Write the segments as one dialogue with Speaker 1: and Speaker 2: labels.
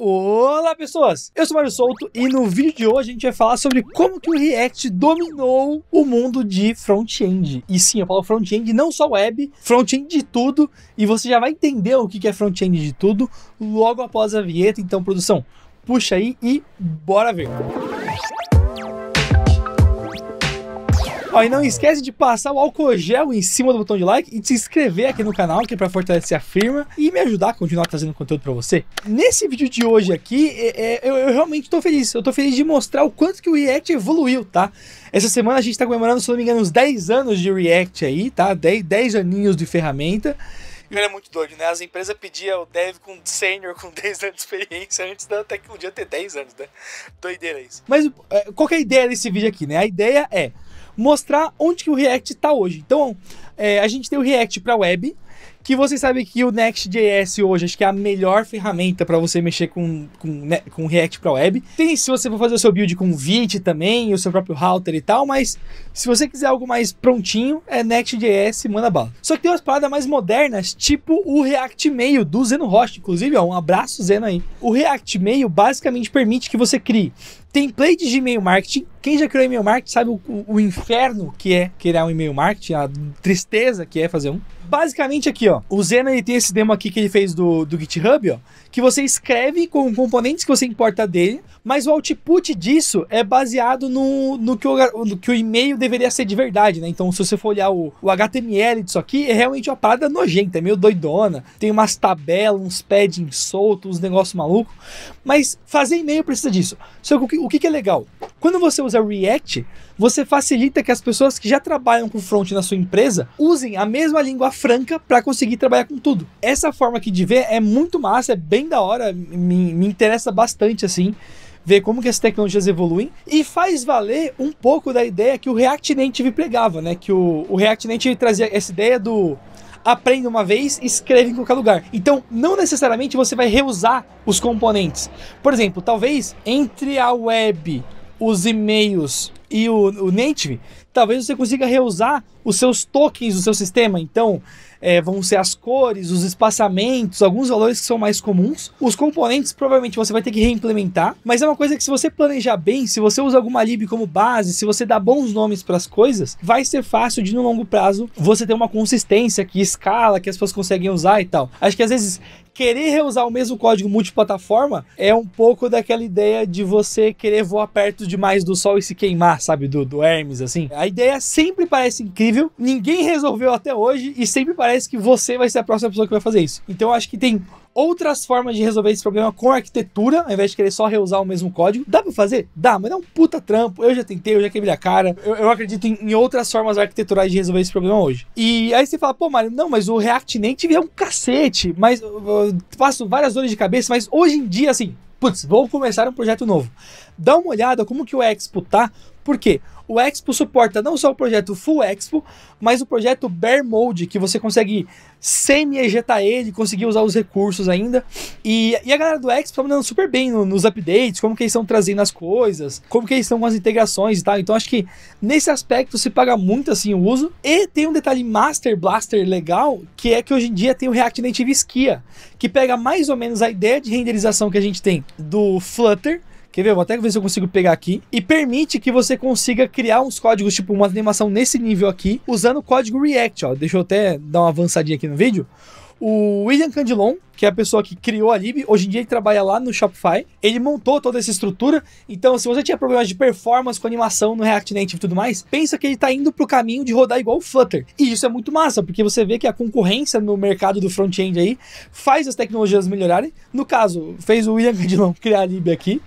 Speaker 1: Olá pessoas, eu sou Mário Souto e no vídeo de hoje a gente vai falar sobre como que o React dominou o mundo de front-end. E sim, eu falo front-end não só web, front-end de tudo e você já vai entender o que é front-end de tudo logo após a vinheta. Então produção, puxa aí e bora ver! Música Ó, e não esquece de passar o álcool gel em cima do botão de like e de se inscrever aqui no canal, que é pra fortalecer a firma e me ajudar a continuar trazendo conteúdo pra você. Nesse vídeo de hoje aqui, é, é, eu, eu, realmente tô feliz. Eu tô feliz de mostrar o quanto que o React evoluiu, tá? Essa semana a gente tá comemorando, se não me engano, uns 10 anos de React aí, tá? 10, 10 aninhos de ferramenta. E era é muito doido, né? As empresas pediam o dev com sênior com 10 anos de experiência antes da tecnologia ter 10 anos, né? Doideira isso. Mas é, qual é a ideia desse vídeo aqui, né? A ideia é mostrar onde que o React está hoje. Então, é, a gente tem o React para web, que você sabe que o Next.js hoje, acho que é a melhor ferramenta para você mexer com, com, né, com React para web. Tem se você for fazer o seu build com Vite também, o seu próprio router e tal, mas se você quiser algo mais prontinho, é Next.js, manda bala. Só que tem umas paradas mais modernas, tipo o React Mail do Zeno Host, Inclusive, ó, um abraço, Zeno aí. O React Mail basicamente permite que você crie templates de e-mail marketing. Quem já criou e-mail marketing sabe o, o, o, inferno que é criar um e-mail marketing, a tristeza que é fazer um. Basicamente aqui, ó, o Zena ele tem esse demo aqui que ele fez do, do GitHub, ó, que você escreve com componentes que você importa dele, mas o output disso é baseado no, no, que, o, no que o e-mail deveria ser de verdade, né? Então, se você for olhar o, o HTML disso aqui, é realmente uma parada nojenta, é meio doidona, tem umas tabelas, uns padding soltos, uns negócios malucos, mas fazer e-mail precisa disso. Só que o que, o que é legal? Quando você usa React, você facilita que as pessoas que já trabalham com front na sua empresa usem a mesma língua franca para conseguir trabalhar com tudo. Essa forma aqui de ver é muito massa, é bem da hora, me, me interessa bastante assim ver como que as tecnologias evoluem e faz valer um pouco da ideia que o React Native pregava, né? Que o, o React Native trazia essa ideia do aprende uma vez, escreve em qualquer lugar. Então, não necessariamente você vai reusar os componentes. Por exemplo, talvez entre a web, os e-mails e o, o Native, talvez você consiga reusar os seus tokens do seu sistema. Então, é, vão ser as cores, os espaçamentos, alguns valores que são mais comuns. Os componentes provavelmente você vai ter que reimplementar, mas é uma coisa que se você planejar bem, se você usa alguma lib como base, se você dá bons nomes para as coisas, vai ser fácil de no longo prazo você ter uma consistência que escala, que as pessoas conseguem usar e tal. Acho que às vezes querer reusar o mesmo código multiplataforma é um pouco daquela ideia de você querer voar perto demais do sol e se queimar, sabe, do, do Hermes assim. A ideia sempre parece incrível, ninguém resolveu até hoje e sempre parece que você vai ser a próxima pessoa que vai fazer isso. Então eu acho que tem outras formas de resolver esse problema com arquitetura, ao invés de querer só reusar o mesmo código. Dá para fazer? Dá, mas é um puta trampo. Eu já tentei, eu já quebrei a cara. Eu, eu acredito em, em, outras formas arquiteturais de resolver esse problema hoje. E aí você fala, pô, Mário, não, mas o React Native é um cacete. Mas eu, uh, eu uh, faço várias dores de cabeça, mas hoje em dia, assim, putz, vou começar um projeto novo. Dá uma olhada como que o Expo tá, por quê? O Expo suporta não só o projeto Full Expo, mas o projeto Bear Mode, que você consegue semi-ejetar ele, conseguir usar os recursos ainda. E, e a galera do Expo tá mandando super bem no, nos updates, como que eles estão trazendo as coisas, como que eles estão com as integrações e tal. Então acho que nesse aspecto se paga muito assim o uso. E tem um detalhe Master Blaster legal, que é que hoje em dia tem o React Native Skia, que pega mais ou menos a ideia de renderização que a gente tem do Flutter, Quer ver? Vou até ver se eu consigo pegar aqui. E permite que você consiga criar uns códigos, tipo uma animação nesse nível aqui, usando o código React, ó. Deixa eu até dar uma avançadinha aqui no vídeo. O William Candilon, que é a pessoa que criou a Lib, hoje em dia ele trabalha lá no Shopify. Ele montou toda essa estrutura. Então, se você tinha problemas de performance com animação no React Native e tudo mais, pensa que ele está indo para o caminho de rodar igual o Flutter. E isso é muito massa, porque você vê que a concorrência no mercado do front-end aí faz as tecnologias melhorarem. No caso, fez o William Candilon criar a Lib aqui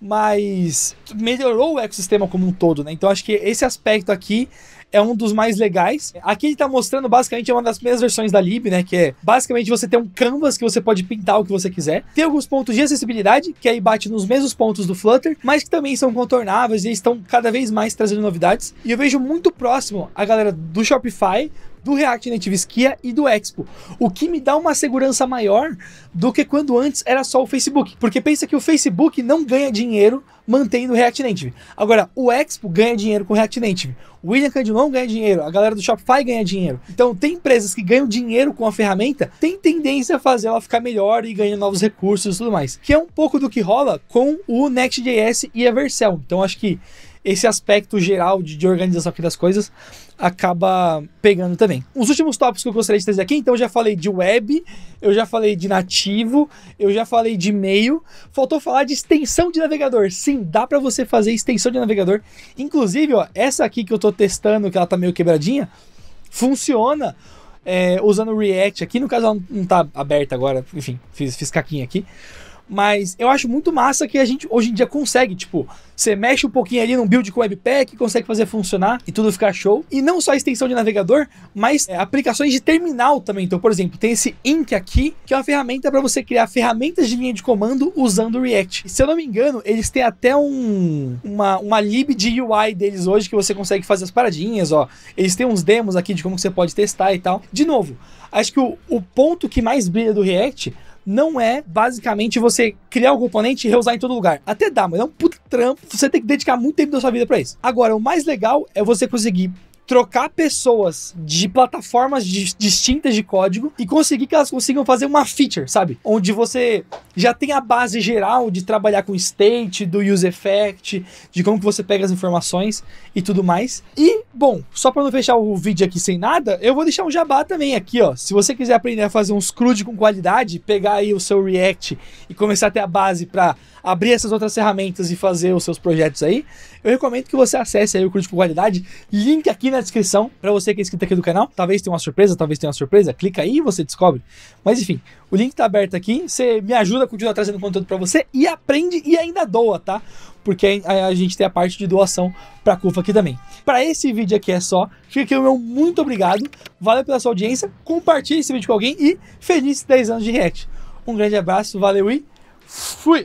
Speaker 1: mas melhorou o ecossistema como um todo, né? Então acho que esse aspecto aqui é um dos mais legais. Aqui ele está mostrando basicamente uma das primeiras versões da lib, né? Que é basicamente você tem um canvas que você pode pintar o que você quiser. Tem alguns pontos de acessibilidade, que aí bate nos mesmos pontos do Flutter, mas que também são contornáveis e estão cada vez mais trazendo novidades. E eu vejo muito próximo a galera do Shopify do React Native Skia e do Expo, o que me dá uma segurança maior do que quando antes era só o Facebook, porque pensa que o Facebook não ganha dinheiro mantendo o React Native. Agora, o Expo ganha dinheiro com o React Native, o William Candilon ganha dinheiro, a galera do Shopify ganha dinheiro. Então, tem empresas que ganham dinheiro com a ferramenta, tem tendência a fazer ela ficar melhor e ganhar novos recursos e tudo mais, que é um pouco do que rola com o Next.js e a Vercel. Então, acho que esse aspecto geral de, de organização aqui das coisas acaba pegando também. Os últimos tópicos que eu gostaria de trazer aqui, então eu já falei de web, eu já falei de nativo, eu já falei de e-mail, faltou falar de extensão de navegador. Sim, dá para você fazer extensão de navegador. Inclusive, ó, essa aqui que eu estou testando, que ela tá meio quebradinha, funciona é, usando o React aqui, no caso ela não está aberta agora, enfim, fiz, fiz caquinha aqui. Mas eu acho muito massa que a gente hoje em dia consegue, tipo, você mexe um pouquinho ali num build com webpack, consegue fazer funcionar e tudo ficar show. E não só a extensão de navegador, mas é, aplicações de terminal também. Então, por exemplo, tem esse Ink aqui, que é uma ferramenta para você criar ferramentas de linha de comando usando o React. E, se eu não me engano, eles têm até um uma, uma lib de UI deles hoje que você consegue fazer as paradinhas, ó. Eles têm uns demos aqui de como você pode testar e tal. De novo, acho que o, o ponto que mais brilha do React não é basicamente você criar um componente e reusar em todo lugar. Até dá, mas é um puto trampo, você tem que dedicar muito tempo da sua vida para isso. Agora, o mais legal é você conseguir trocar pessoas de plataformas distintas de código e conseguir que elas consigam fazer uma feature, sabe? Onde você já tem a base geral de trabalhar com state, do use effect, de como que você pega as informações e tudo mais. E, bom, só para não fechar o vídeo aqui sem nada, eu vou deixar um jabá também aqui, ó. Se você quiser aprender a fazer um CRUD com qualidade, pegar aí o seu React e começar a ter a base para abrir essas outras ferramentas e fazer os seus projetos aí, eu recomendo que você acesse aí o CRUD com qualidade, link aqui na na descrição para você que é inscrito aqui do canal. Talvez tenha uma surpresa, talvez tenha uma surpresa. Clica aí e você descobre. Mas enfim, o link tá aberto aqui. Você me ajuda a continuar trazendo conteúdo para você e aprende e ainda doa, tá? Porque a, a gente tem a parte de doação para a CUFA aqui também. Para esse vídeo aqui é só. Fica aqui o meu muito obrigado. Valeu pela sua audiência. Compartilhe esse vídeo com alguém e feliz 10 anos de React. Um grande abraço, valeu e fui!